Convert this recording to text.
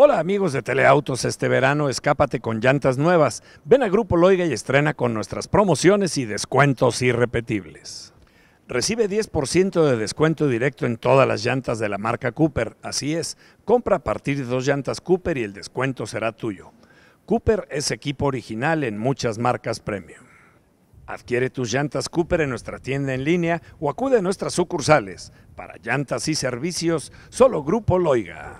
Hola amigos de Teleautos, este verano escápate con llantas nuevas. Ven a Grupo Loiga y estrena con nuestras promociones y descuentos irrepetibles. Recibe 10% de descuento directo en todas las llantas de la marca Cooper. Así es, compra a partir de dos llantas Cooper y el descuento será tuyo. Cooper es equipo original en muchas marcas premium. Adquiere tus llantas Cooper en nuestra tienda en línea o acude a nuestras sucursales. Para llantas y servicios, solo Grupo Loiga.